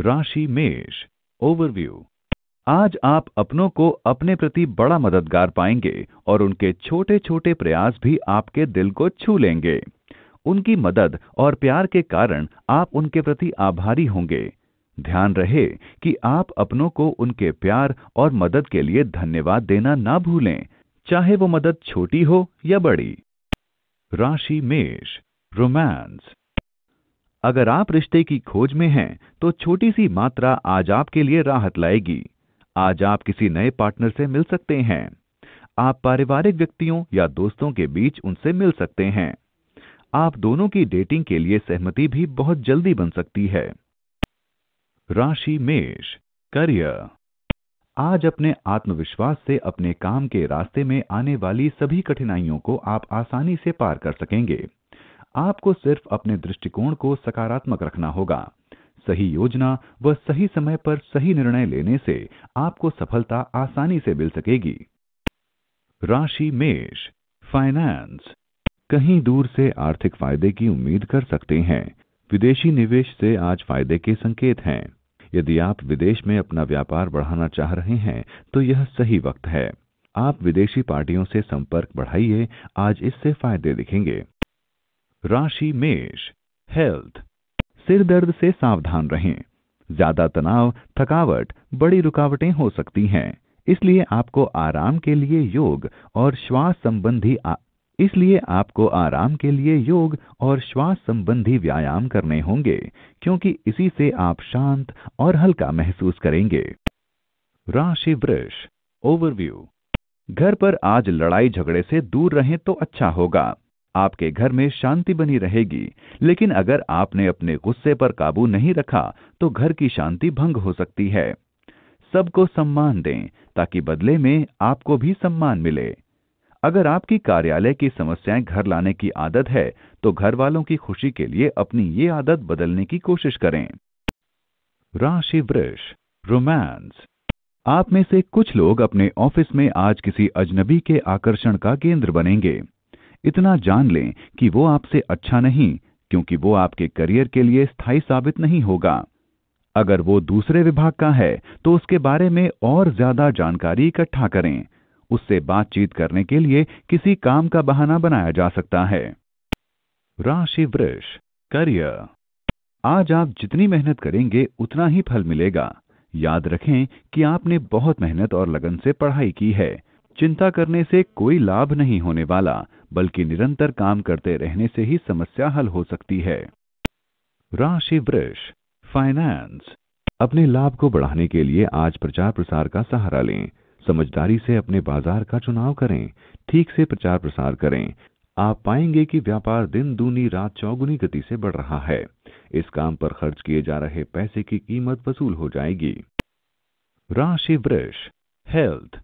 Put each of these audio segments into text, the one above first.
राशि मेष ओवरव्यू आज आप अपनों को अपने प्रति बड़ा मददगार पाएंगे और उनके छोटे छोटे प्रयास भी आपके दिल को छू लेंगे उनकी मदद और प्यार के कारण आप उनके प्रति आभारी होंगे ध्यान रहे कि आप अपनों को उनके प्यार और मदद के लिए धन्यवाद देना ना भूलें चाहे वो मदद छोटी हो या बड़ी राशि मेष रोमांस अगर आप रिश्ते की खोज में हैं तो छोटी सी मात्रा आज आपके लिए राहत लाएगी आज आप किसी नए पार्टनर से मिल सकते हैं आप पारिवारिक व्यक्तियों या दोस्तों के बीच उनसे मिल सकते हैं आप दोनों की डेटिंग के लिए सहमति भी बहुत जल्दी बन सकती है राशि मेष करियर आज अपने आत्मविश्वास से अपने काम के रास्ते में आने वाली सभी कठिनाइयों को आप आसानी से पार कर सकेंगे आपको सिर्फ अपने दृष्टिकोण को सकारात्मक रखना होगा सही योजना व सही समय पर सही निर्णय लेने से आपको सफलता आसानी से मिल सकेगी राशि मेष फाइनेंस कहीं दूर से आर्थिक फायदे की उम्मीद कर सकते हैं विदेशी निवेश से आज फायदे के संकेत हैं यदि आप विदेश में अपना व्यापार बढ़ाना चाह रहे हैं तो यह सही वक्त है आप विदेशी पार्टियों से संपर्क बढ़ाइए आज इससे फायदे दिखेंगे राशि मेष हेल्थ सिर दर्द से सावधान रहें ज्यादा तनाव थकावट बड़ी रुकावटें हो सकती हैं इसलिए आपको आराम के लिए योग और श्वास संबंधी आ... इसलिए आपको आराम के लिए योग और श्वास संबंधी व्यायाम करने होंगे क्योंकि इसी से आप शांत और हल्का महसूस करेंगे राशि वृष ओवरव्यू घर पर आज लड़ाई झगड़े से दूर रहें तो अच्छा होगा आपके घर में शांति बनी रहेगी लेकिन अगर आपने अपने गुस्से पर काबू नहीं रखा तो घर की शांति भंग हो सकती है सबको सम्मान दें ताकि बदले में आपको भी सम्मान मिले अगर आपकी कार्यालय की समस्याएं घर लाने की आदत है तो घर वालों की खुशी के लिए अपनी ये आदत बदलने की कोशिश करें राशि वृष रोमांस आप में से कुछ लोग अपने ऑफिस में आज किसी अजनबी के आकर्षण का केंद्र बनेंगे इतना जान लें कि वो आपसे अच्छा नहीं क्योंकि वो आपके करियर के लिए स्थायी साबित नहीं होगा अगर वो दूसरे विभाग का है तो उसके बारे में और ज्यादा जानकारी इकट्ठा करें उससे बातचीत करने के लिए किसी काम का बहाना बनाया जा सकता है राशि वृष करियर आज आप जितनी मेहनत करेंगे उतना ही फल मिलेगा याद रखें कि आपने बहुत मेहनत और लगन से पढ़ाई की है चिंता करने से कोई लाभ नहीं होने वाला बल्कि निरंतर काम करते रहने से ही समस्या हल हो सकती है राशि वृक्ष फाइनेंस अपने लाभ को बढ़ाने के लिए आज प्रचार प्रसार का सहारा लें समझदारी से अपने बाजार का चुनाव करें ठीक से प्रचार प्रसार करें आप पाएंगे कि व्यापार दिन दूनी रात चौगुनी गति से बढ़ रहा है इस काम पर खर्च किए जा रहे पैसे की कीमत वसूल हो जाएगी राशि वृक्ष हेल्थ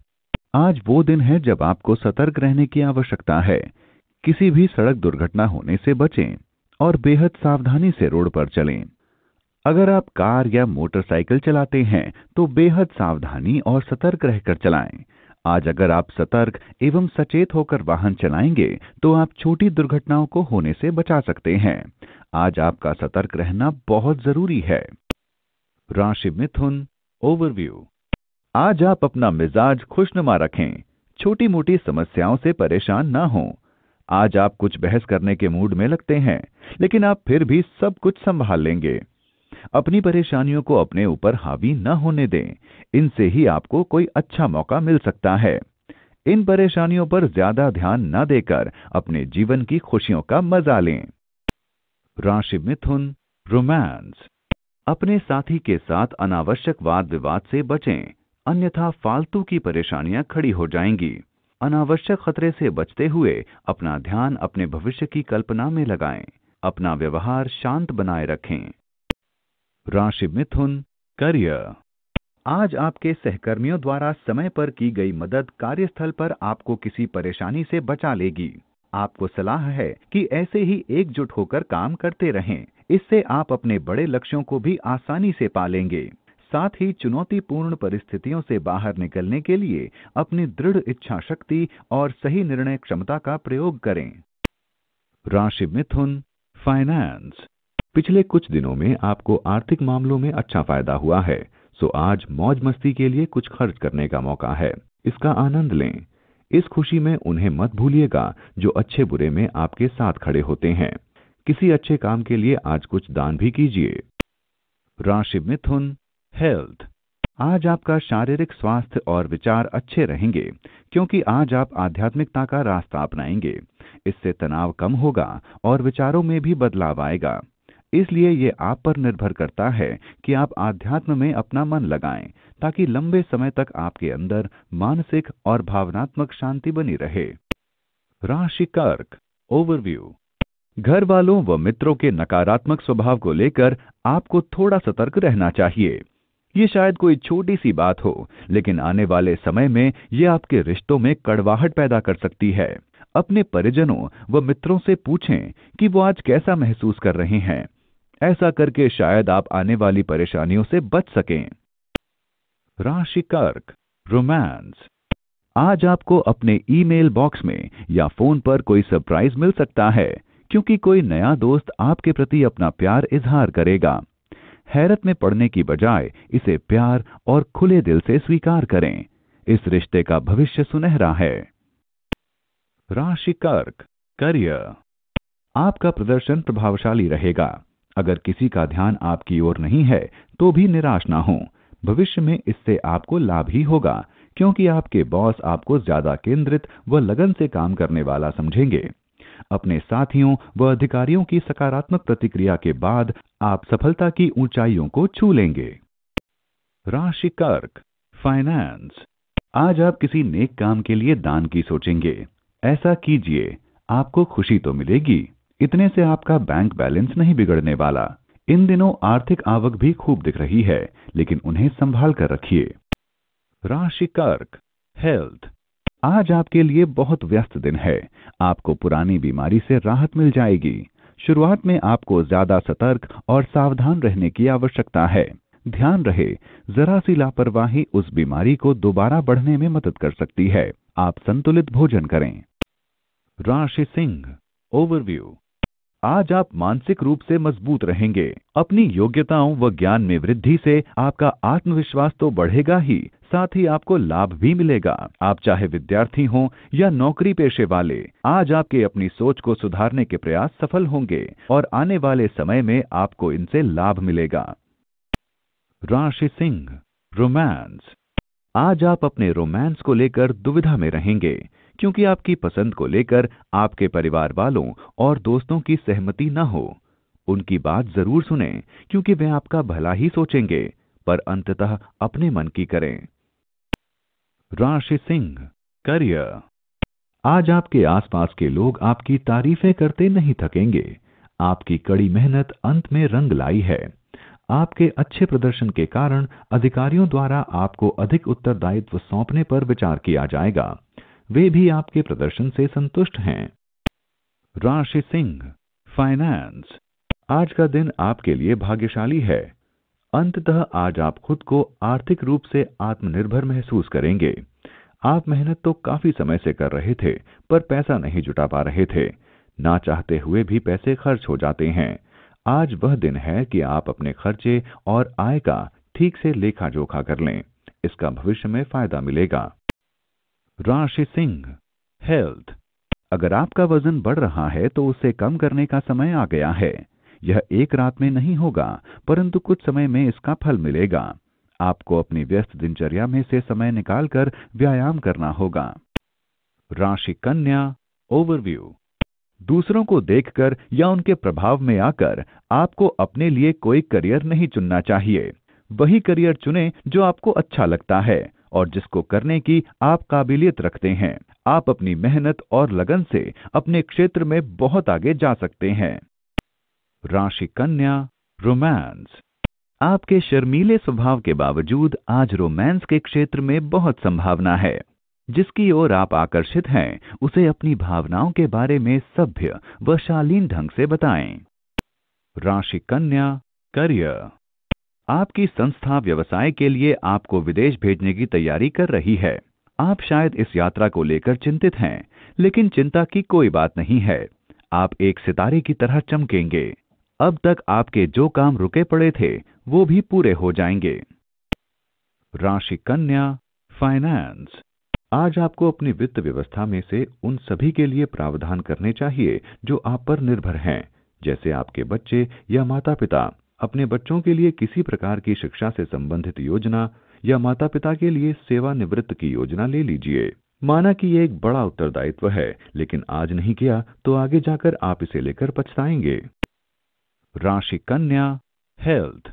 आज वो दिन है जब आपको सतर्क रहने की आवश्यकता है किसी भी सड़क दुर्घटना होने से बचें और बेहद सावधानी से रोड पर चलें अगर आप कार या मोटरसाइकिल चलाते हैं तो बेहद सावधानी और सतर्क रहकर चलाएं। आज अगर आप सतर्क एवं सचेत होकर वाहन चलाएंगे तो आप छोटी दुर्घटनाओं को होने से बचा सकते हैं आज आपका सतर्क रहना बहुत जरूरी है राशि मिथुन ओवरव्यू आज आप अपना मिजाज खुशनुमा रखें छोटी मोटी समस्याओं से परेशान ना हों आज आप कुछ बहस करने के मूड में लगते हैं लेकिन आप फिर भी सब कुछ संभाल लेंगे अपनी परेशानियों को अपने ऊपर हावी न होने दें इनसे ही आपको कोई अच्छा मौका मिल सकता है इन परेशानियों पर ज्यादा ध्यान न देकर अपने जीवन की खुशियों का मजा लें राशि मिथुन रोमांस अपने साथी के साथ अनावश्यक वाद विवाद से बचें अन्यथा फालतू की परेशानियां खड़ी हो जाएंगी अनावश्यक खतरे से बचते हुए अपना ध्यान अपने भविष्य की कल्पना में लगाएं अपना व्यवहार शांत बनाए रखें राशि मिथुन करियर आज आपके सहकर्मियों द्वारा समय पर की गई मदद कार्यस्थल पर आपको किसी परेशानी से बचा लेगी आपको सलाह है कि ऐसे ही एकजुट होकर काम करते रहें इससे आप अपने बड़े लक्ष्यों को भी आसानी से पालेंगे साथ ही चुनौतीपूर्ण परिस्थितियों से बाहर निकलने के लिए अपनी दृढ़ इच्छा शक्ति और सही निर्णय क्षमता का प्रयोग करें राशि मिथुन फाइनेंस पिछले कुछ दिनों में आपको आर्थिक मामलों में अच्छा फायदा हुआ है सो आज मौज मस्ती के लिए कुछ खर्च करने का मौका है इसका आनंद लें इस खुशी में उन्हें मत भूलिएगा जो अच्छे बुरे में आपके साथ खड़े होते हैं किसी अच्छे काम के लिए आज कुछ दान भी कीजिए राशि मिथुन हेल्थ आज आपका शारीरिक स्वास्थ्य और विचार अच्छे रहेंगे क्योंकि आज आप आध्यात्मिकता का रास्ता अपनाएंगे इससे तनाव कम होगा और विचारों में भी बदलाव आएगा इसलिए ये आप पर निर्भर करता है कि आप आध्यात्म में अपना मन लगाएं ताकि लंबे समय तक आपके अंदर मानसिक और भावनात्मक शांति बनी रहे राशि कर्क ओवरव्यू घर वालों व मित्रों के नकारात्मक स्वभाव को लेकर आपको थोड़ा सतर्क रहना चाहिए ये शायद कोई छोटी सी बात हो लेकिन आने वाले समय में ये आपके रिश्तों में कड़वाहट पैदा कर सकती है अपने परिजनों व मित्रों से पूछें कि वो आज कैसा महसूस कर रहे हैं ऐसा करके शायद आप आने वाली परेशानियों से बच सकें राशि कर्क रोमांस आज आपको अपने ईमेल बॉक्स में या फोन पर कोई सरप्राइज मिल सकता है क्योंकि कोई नया दोस्त आपके प्रति अपना प्यार इजहार करेगा हैरत में पड़ने की बजाय इसे प्यार और खुले दिल से स्वीकार करें इस रिश्ते का भविष्य सुनहरा है राशि कर्क करियर आपका प्रदर्शन प्रभावशाली रहेगा अगर किसी का ध्यान आपकी ओर नहीं है तो भी निराश ना हो भविष्य में इससे आपको लाभ ही होगा क्योंकि आपके बॉस आपको ज्यादा केंद्रित व लगन से काम करने वाला समझेंगे अपने साथियों व अधिकारियों की सकारात्मक प्रतिक्रिया के बाद आप सफलता की ऊंचाइयों को छू लेंगे राशि कर्क फाइनेंस आज आप किसी नेक काम के लिए दान की सोचेंगे ऐसा कीजिए आपको खुशी तो मिलेगी इतने से आपका बैंक बैलेंस नहीं बिगड़ने वाला इन दिनों आर्थिक आवक भी खूब दिख रही है लेकिन उन्हें संभाल कर रखिए राशि कर्क हेल्थ आज आपके लिए बहुत व्यस्त दिन है आपको पुरानी बीमारी से राहत मिल जाएगी शुरुआत में आपको ज्यादा सतर्क और सावधान रहने की आवश्यकता है ध्यान रहे जरा सी लापरवाही उस बीमारी को दोबारा बढ़ने में मदद कर सकती है आप संतुलित भोजन करें राशि सिंह ओवरव्यू आज आप मानसिक रूप से मजबूत रहेंगे अपनी योग्यताओं व ज्ञान में वृद्धि से आपका आत्मविश्वास तो बढ़ेगा ही साथ ही आपको लाभ भी मिलेगा आप चाहे विद्यार्थी हों या नौकरी पेशे वाले आज आपके अपनी सोच को सुधारने के प्रयास सफल होंगे और आने वाले समय में आपको इनसे लाभ मिलेगा राशि सिंह रोमांस आज आप अपने रोमांस को लेकर दुविधा में रहेंगे क्योंकि आपकी पसंद को लेकर आपके परिवार वालों और दोस्तों की सहमति न हो उनकी बात जरूर सुने क्योंकि वे आपका भला ही सोचेंगे पर अंततः अपने मन की करें राशि सिंह करियर आज आपके आसपास के लोग आपकी तारीफें करते नहीं थकेंगे आपकी कड़ी मेहनत अंत में रंग लाई है आपके अच्छे प्रदर्शन के कारण अधिकारियों द्वारा आपको अधिक उत्तरदायित्व सौंपने पर विचार किया जाएगा वे भी आपके प्रदर्शन से संतुष्ट हैं राशि सिंह फाइनेंस आज का दिन आपके लिए भाग्यशाली है अंततः आज आप खुद को आर्थिक रूप से आत्मनिर्भर महसूस करेंगे आप मेहनत तो काफी समय से कर रहे थे पर पैसा नहीं जुटा पा रहे थे ना चाहते हुए भी पैसे खर्च हो जाते हैं आज वह दिन है कि आप अपने खर्चे और आय का ठीक से लेखा जोखा कर लें इसका भविष्य में फायदा मिलेगा राशि सिंह हेल्थ अगर आपका वजन बढ़ रहा है तो उसे कम करने का समय आ गया है यह एक रात में नहीं होगा परंतु कुछ समय में इसका फल मिलेगा आपको अपनी व्यस्त दिनचर्या में से समय निकालकर व्यायाम करना होगा राशि कन्या ओवरव्यू दूसरों को देखकर या उनके प्रभाव में आकर आपको अपने लिए कोई करियर नहीं चुनना चाहिए वही करियर चुने जो आपको अच्छा लगता है और जिसको करने की आप काबिलियत रखते हैं आप अपनी मेहनत और लगन से अपने क्षेत्र में बहुत आगे जा सकते हैं राशि कन्या रोमांस आपके शर्मीले स्वभाव के बावजूद आज रोमांस के क्षेत्र में बहुत संभावना है जिसकी ओर आप आकर्षित हैं उसे अपनी भावनाओं के बारे में सभ्य व शालीन ढंग से बताएं। राशि कन्या करियर आपकी संस्था व्यवसाय के लिए आपको विदेश भेजने की तैयारी कर रही है आप शायद इस यात्रा को लेकर चिंतित हैं लेकिन चिंता की कोई बात नहीं है आप एक सितारे की तरह चमकेंगे अब तक आपके जो काम रुके पड़े थे वो भी पूरे हो जाएंगे राशि कन्या फाइनेंस आज आपको अपनी वित्त व्यवस्था में से उन सभी के लिए प्रावधान करने चाहिए जो आप पर निर्भर हैं जैसे आपके बच्चे या माता पिता अपने बच्चों के लिए किसी प्रकार की शिक्षा से संबंधित योजना या माता पिता के लिए सेवानिवृत्त की योजना ले लीजिए माना कि यह एक बड़ा उत्तरदायित्व है लेकिन आज नहीं किया तो आगे जाकर आप इसे लेकर पछताएंगे राशि कन्या हेल्थ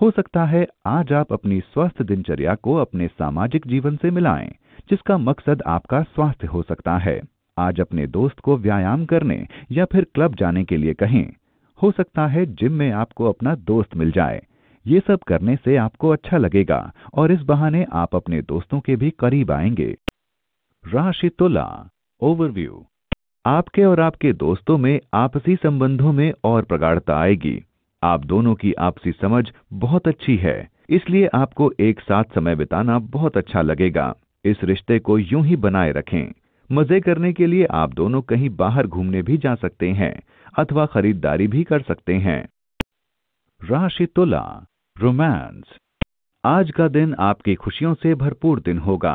हो सकता है आज आप अपनी स्वस्थ दिनचर्या को अपने सामाजिक जीवन से मिलाएं, जिसका मकसद आपका स्वास्थ्य हो सकता है आज अपने दोस्त को व्यायाम करने या फिर क्लब जाने के लिए कहें हो सकता है जिम में आपको अपना दोस्त मिल जाए ये सब करने से आपको अच्छा लगेगा और इस बहाने आप अपने दोस्तों के भी करीब आएंगे राशि तुला ओवरव्यू आपके और आपके दोस्तों में आपसी संबंधों में और प्रगाढ़ता आएगी आप दोनों की आपसी समझ बहुत अच्छी है इसलिए आपको एक साथ समय बिताना बहुत अच्छा लगेगा इस रिश्ते को यूं ही बनाए रखें मजे करने के लिए आप दोनों कहीं बाहर घूमने भी जा सकते हैं अथवा खरीददारी भी कर सकते हैं राशि तुला रोमांस आज का दिन आपकी खुशियों से भरपूर दिन होगा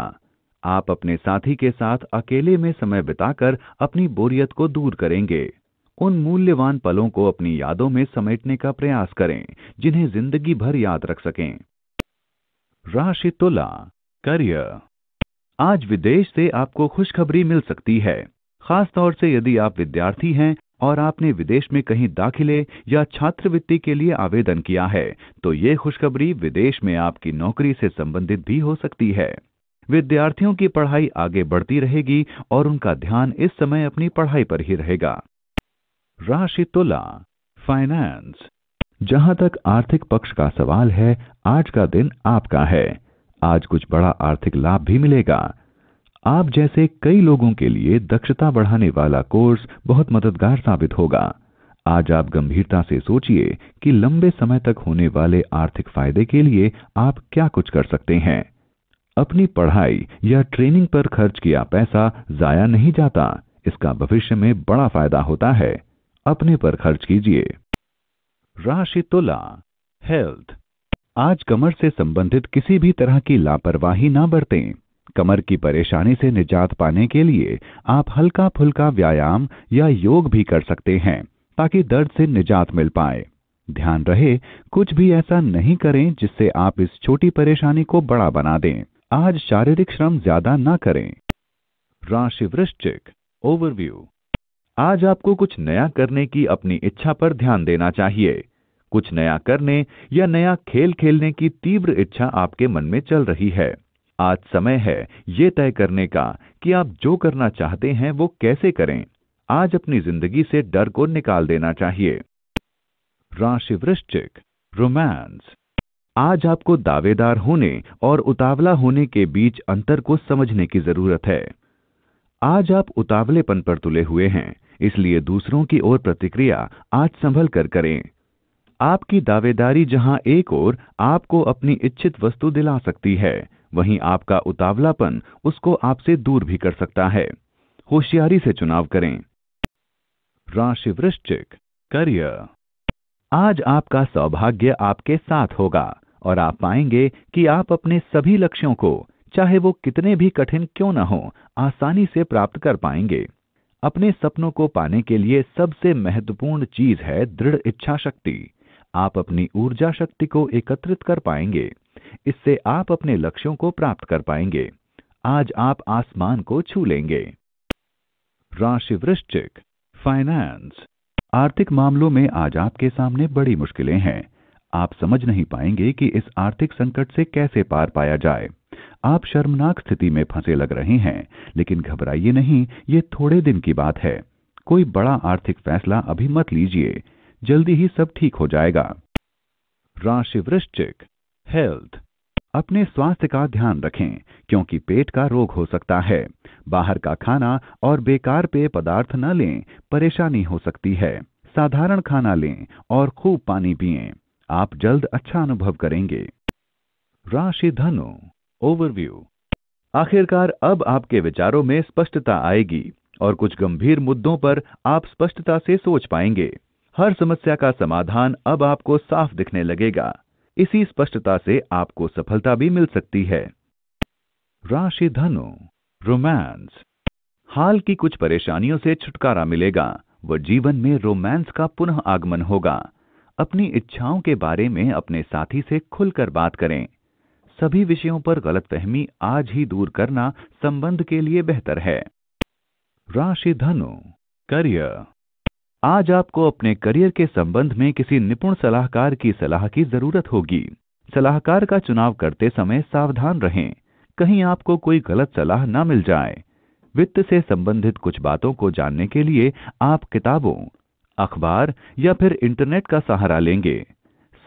आप अपने साथी के साथ अकेले में समय बिताकर अपनी बोरियत को दूर करेंगे उन मूल्यवान पलों को अपनी यादों में समेटने का प्रयास करें जिन्हें जिंदगी भर याद रख सकें राशि तुला करियर आज विदेश से आपको खुशखबरी मिल सकती है खास तौर से यदि आप विद्यार्थी हैं और आपने विदेश में कहीं दाखिले या छात्रवृत्ति के लिए आवेदन किया है तो ये खुशखबरी विदेश में आपकी नौकरी से संबंधित भी हो सकती है विद्यार्थियों की पढ़ाई आगे बढ़ती रहेगी और उनका ध्यान इस समय अपनी पढ़ाई पर ही रहेगा राशि तुला फाइनेंस जहां तक आर्थिक पक्ष का सवाल है आज का दिन आपका है आज कुछ बड़ा आर्थिक लाभ भी मिलेगा आप जैसे कई लोगों के लिए दक्षता बढ़ाने वाला कोर्स बहुत मददगार साबित होगा आज आप गंभीरता से सोचिए कि लंबे समय तक होने वाले आर्थिक फायदे के लिए आप क्या कुछ कर सकते हैं अपनी पढ़ाई या ट्रेनिंग पर खर्च किया पैसा जाया नहीं जाता इसका भविष्य में बड़ा फायदा होता है अपने पर खर्च कीजिए राशि तुला हेल्थ आज कमर से संबंधित किसी भी तरह की लापरवाही ना बरतें कमर की परेशानी से निजात पाने के लिए आप हल्का फुल्का व्यायाम या योग भी कर सकते हैं ताकि दर्द से निजात मिल पाए ध्यान रहे कुछ भी ऐसा नहीं करें जिससे आप इस छोटी परेशानी को बड़ा बना दें आज शारीरिक श्रम ज्यादा ना करें राशि वृश्चिक ओवरव्यू आज आपको कुछ नया करने की अपनी इच्छा पर ध्यान देना चाहिए कुछ नया करने या नया खेल खेलने की तीव्र इच्छा आपके मन में चल रही है आज समय है ये तय करने का कि आप जो करना चाहते हैं वो कैसे करें आज अपनी जिंदगी से डर को निकाल देना चाहिए राशि वृश्चिक रोमांस आज आपको दावेदार होने और उतावला होने के बीच अंतर को समझने की जरूरत है आज आप उतावलेपन पर तुले हुए हैं इसलिए दूसरों की ओर प्रतिक्रिया आज संभल कर करें आपकी दावेदारी जहां एक ओर आपको अपनी इच्छित वस्तु दिला सकती है वहीं आपका उतावलापन उसको आपसे दूर भी कर सकता है होशियारी से चुनाव करें राशि वृश्चिक करियर आज आपका सौभाग्य आपके साथ होगा और आप पाएंगे कि आप अपने सभी लक्ष्यों को चाहे वो कितने भी कठिन क्यों न हो आसानी से प्राप्त कर पाएंगे अपने सपनों को पाने के लिए सबसे महत्वपूर्ण चीज है दृढ़ इच्छा शक्ति आप अपनी ऊर्जा शक्ति को एकत्रित कर पाएंगे इससे आप अपने लक्ष्यों को प्राप्त कर पाएंगे आज आप आसमान को छू लेंगे राशि वृश्चिक फाइनेंस आर्थिक मामलों में आज आपके सामने बड़ी मुश्किलें हैं आप समझ नहीं पाएंगे कि इस आर्थिक संकट से कैसे पार पाया जाए आप शर्मनाक स्थिति में फंसे लग रहे हैं लेकिन घबराइए नहीं ये थोड़े दिन की बात है कोई बड़ा आर्थिक फैसला अभी मत लीजिए जल्दी ही सब ठीक हो जाएगा राशि वृश्चिक हेल्थ अपने स्वास्थ्य का ध्यान रखें क्योंकि पेट का रोग हो सकता है बाहर का खाना और बेकार पेय पदार्थ न लें परेशानी हो सकती है साधारण खाना लें और खूब पानी पिए आप जल्द अच्छा अनुभव करेंगे राशि धनु ओवरव्यू आखिरकार अब आपके विचारों में स्पष्टता आएगी और कुछ गंभीर मुद्दों पर आप स्पष्टता से सोच पाएंगे हर समस्या का समाधान अब आपको साफ दिखने लगेगा इसी स्पष्टता से आपको सफलता भी मिल सकती है राशि धनु रोमांस हाल की कुछ परेशानियों से छुटकारा मिलेगा व जीवन में रोमांस का पुनः आगमन होगा अपनी इच्छाओं के बारे में अपने साथी से खुलकर बात करें सभी विषयों पर गलतफहमी आज ही दूर करना संबंध के लिए बेहतर है राशि धनु करियर आज आपको अपने करियर के संबंध में किसी निपुण सलाहकार की सलाह की जरूरत होगी सलाहकार का चुनाव करते समय सावधान रहें कहीं आपको कोई गलत सलाह ना मिल जाए वित्त से संबंधित कुछ बातों को जानने के लिए आप किताबों अखबार या फिर इंटरनेट का सहारा लेंगे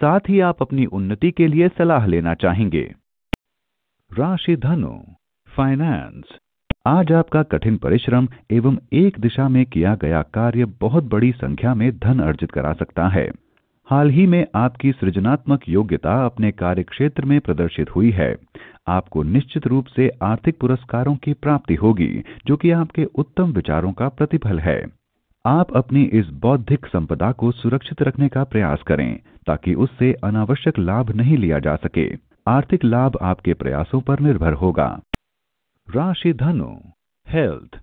साथ ही आप अपनी उन्नति के लिए सलाह लेना चाहेंगे राशि धनु फाइनेंस आज आपका कठिन परिश्रम एवं एक दिशा में किया गया कार्य बहुत बड़ी संख्या में धन अर्जित करा सकता है हाल ही में आपकी सृजनात्मक योग्यता अपने कार्य क्षेत्र में प्रदर्शित हुई है आपको निश्चित रूप से आर्थिक पुरस्कारों की प्राप्ति होगी जो कि आपके उत्तम विचारों का प्रतिफल है आप अपनी इस बौद्धिक संपदा को सुरक्षित रखने का प्रयास करें ताकि उससे अनावश्यक लाभ नहीं लिया जा सके आर्थिक लाभ आपके प्रयासों पर निर्भर होगा राशि धनु हेल्थ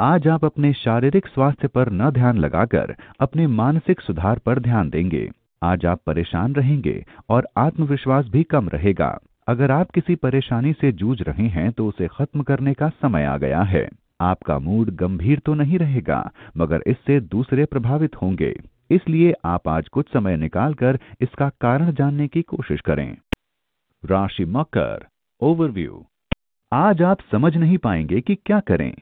आज आप अपने शारीरिक स्वास्थ्य पर न ध्यान लगाकर अपने मानसिक सुधार पर ध्यान देंगे आज आप परेशान रहेंगे और आत्मविश्वास भी कम रहेगा अगर आप किसी परेशानी से जूझ रहे हैं तो उसे खत्म करने का समय आ गया है आपका मूड गंभीर तो नहीं रहेगा मगर इससे दूसरे प्रभावित होंगे इसलिए आप आज कुछ समय निकालकर इसका कारण जानने की कोशिश करें राशि मकर ओवरव्यू आज आप समझ नहीं पाएंगे कि क्या करें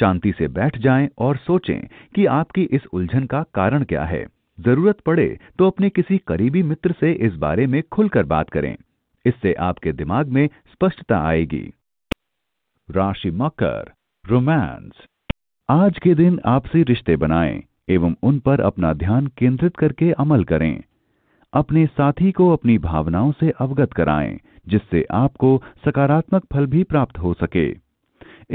शांति से बैठ जाएं और सोचें कि आपकी इस उलझन का कारण क्या है जरूरत पड़े तो अपने किसी करीबी मित्र से इस बारे में खुलकर बात करें इससे आपके दिमाग में स्पष्टता आएगी राशि मकर रोमांस आज के दिन आपसी रिश्ते बनाएं एवं उन पर अपना ध्यान केंद्रित करके अमल करें अपने साथी को अपनी भावनाओं से अवगत कराएं जिससे आपको सकारात्मक फल भी प्राप्त हो सके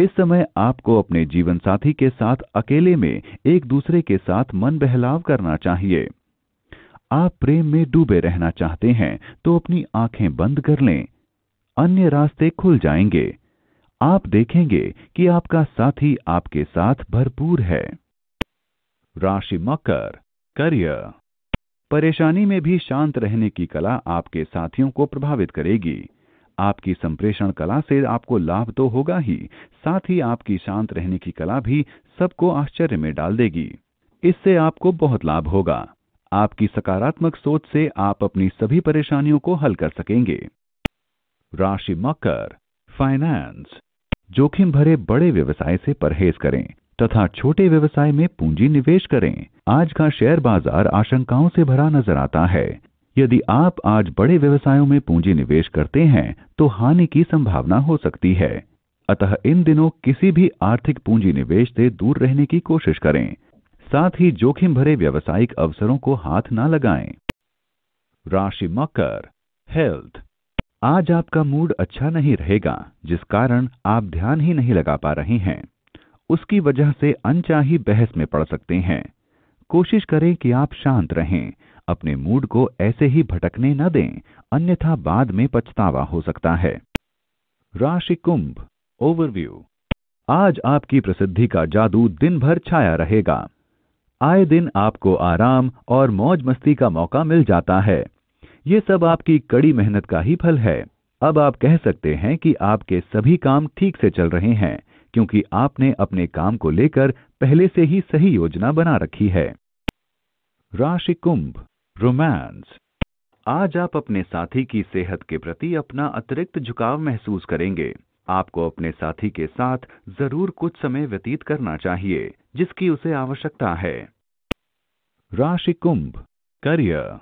इस समय आपको अपने जीवन साथी के साथ अकेले में एक दूसरे के साथ मन बहलाव करना चाहिए आप प्रेम में डूबे रहना चाहते हैं तो अपनी आंखें बंद कर लें अन्य रास्ते खुल जाएंगे आप देखेंगे कि आपका साथी आपके साथ भरपूर है राशि मकर करियर परेशानी में भी शांत रहने की कला आपके साथियों को प्रभावित करेगी आपकी संप्रेषण कला से आपको लाभ तो होगा ही साथ ही आपकी शांत रहने की कला भी सबको आश्चर्य में डाल देगी इससे आपको बहुत लाभ होगा आपकी सकारात्मक सोच से आप अपनी सभी परेशानियों को हल कर सकेंगे राशि मकर फाइनेंस जोखिम भरे बड़े व्यवसाय से परहेज करें तथा छोटे व्यवसाय में पूंजी निवेश करें आज का शेयर बाजार आशंकाओं से भरा नजर आता है यदि आप आज बड़े व्यवसायों में पूंजी निवेश करते हैं तो हानि की संभावना हो सकती है अतः इन दिनों किसी भी आर्थिक पूंजी निवेश से दूर रहने की कोशिश करें साथ ही जोखिम भरे व्यवसायिक अवसरों को हाथ ना लगाएं। राशि मकर हेल्थ आज आपका मूड अच्छा नहीं रहेगा जिस कारण आप ध्यान ही नहीं लगा पा रहे हैं उसकी वजह से अनचाही बहस में पड़ सकते हैं कोशिश करें कि आप शांत रहें अपने मूड को ऐसे ही भटकने न दें अन्यथा बाद में पछतावा हो सकता है राशि कुंभ ओवरव्यू आज आपकी प्रसिद्धि का जादू दिन भर छाया रहेगा आए दिन आपको आराम और मौज मस्ती का मौका मिल जाता है ये सब आपकी कड़ी मेहनत का ही फल है अब आप कह सकते हैं कि आपके सभी काम ठीक से चल रहे हैं क्योंकि आपने अपने काम को लेकर पहले से ही सही योजना बना रखी है राशि कुंभ रोमांस आज आप अपने साथी की सेहत के प्रति अपना अतिरिक्त झुकाव महसूस करेंगे आपको अपने साथी के साथ जरूर कुछ समय व्यतीत करना चाहिए जिसकी उसे आवश्यकता है राशि कुंभ करियर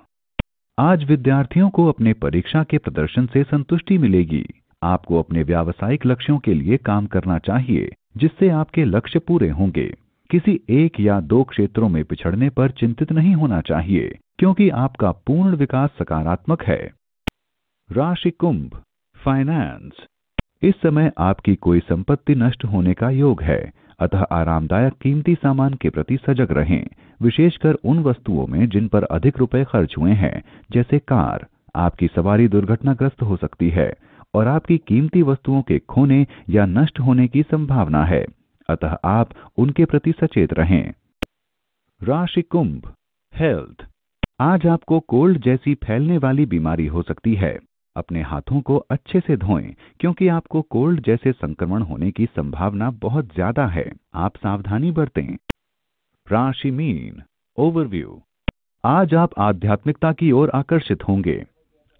आज विद्यार्थियों को अपने परीक्षा के प्रदर्शन से संतुष्टि मिलेगी आपको अपने व्यावसायिक लक्ष्यों के लिए काम करना चाहिए जिससे आपके लक्ष्य पूरे होंगे किसी एक या दो क्षेत्रों में पिछड़ने पर चिंतित नहीं होना चाहिए क्योंकि आपका पूर्ण विकास सकारात्मक है राशि कुंभ फाइनेंस इस समय आपकी कोई संपत्ति नष्ट होने का योग है अतः आरामदायक कीमती सामान के प्रति सजग रहें विशेषकर उन वस्तुओं में जिन पर अधिक रुपए खर्च हुए हैं जैसे कार आपकी सवारी दुर्घटनाग्रस्त हो सकती है और आपकी कीमती वस्तुओं के खोने या नष्ट होने की संभावना है अतः आप उनके प्रति सचेत रहें राशि कुंभ हेल्थ आज आपको कोल्ड जैसी फैलने वाली बीमारी हो सकती है अपने हाथों को अच्छे से धोएं क्योंकि आपको कोल्ड जैसे संक्रमण होने की संभावना बहुत ज्यादा है आप सावधानी बरतें राशि मीन ओवरव्यू आज आप आध्यात्मिकता की ओर आकर्षित होंगे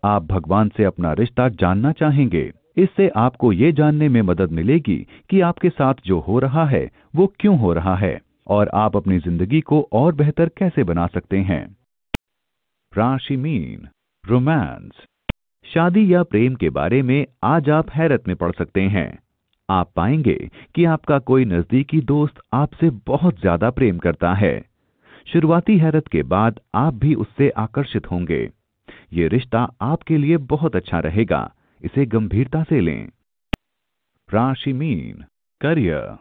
आप भगवान से अपना रिश्ता जानना चाहेंगे इससे आपको ये जानने में मदद मिलेगी कि आपके साथ जो हो रहा है वो क्यों हो रहा है और आप अपनी जिंदगी को और बेहतर कैसे बना सकते हैं राशि मीन रोमांस शादी या प्रेम के बारे में आज आप हैरत में पड़ सकते हैं आप पाएंगे कि आपका कोई नजदीकी दोस्त आपसे बहुत ज्यादा प्रेम करता है शुरुआती हैरत के बाद आप भी उससे आकर्षित होंगे ये रिश्ता आपके लिए बहुत अच्छा रहेगा इसे गंभीरता से लें राशि मीन करियर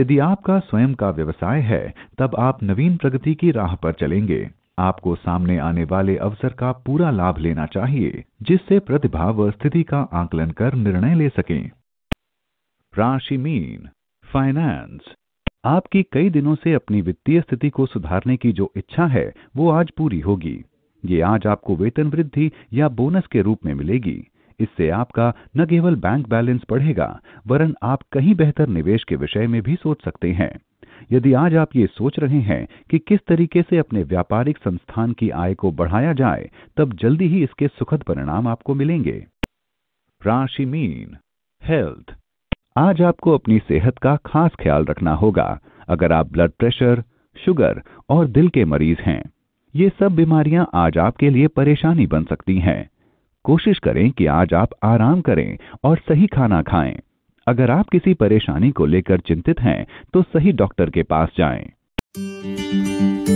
यदि आपका स्वयं का व्यवसाय है तब आप नवीन प्रगति की राह पर चलेंगे आपको सामने आने वाले अवसर का पूरा लाभ लेना चाहिए जिससे प्रतिभा व स्थिति का आकलन कर निर्णय ले सकें राशि मीन फाइनेंस आपकी कई दिनों से अपनी वित्तीय स्थिति को सुधारने की जो इच्छा है वो आज पूरी होगी ये आज आपको वेतन वृद्धि या बोनस के रूप में मिलेगी इससे आपका न केवल बैंक बैलेंस बढ़ेगा वरन आप कहीं बेहतर निवेश के विषय में भी सोच सकते हैं यदि आज आप ये सोच रहे हैं कि किस तरीके से अपने व्यापारिक संस्थान की आय को बढ़ाया जाए तब जल्दी ही इसके सुखद परिणाम आपको मिलेंगे राशि मीन हेल्थ आज आपको अपनी सेहत का खास ख्याल रखना होगा अगर आप ब्लड प्रेशर शुगर और दिल के मरीज हैं ये सब बीमारियां आज आपके लिए परेशानी बन सकती हैं कोशिश करें कि आज आप आराम करें और सही खाना खाएं अगर आप किसी परेशानी को लेकर चिंतित हैं तो सही डॉक्टर के पास जाएं।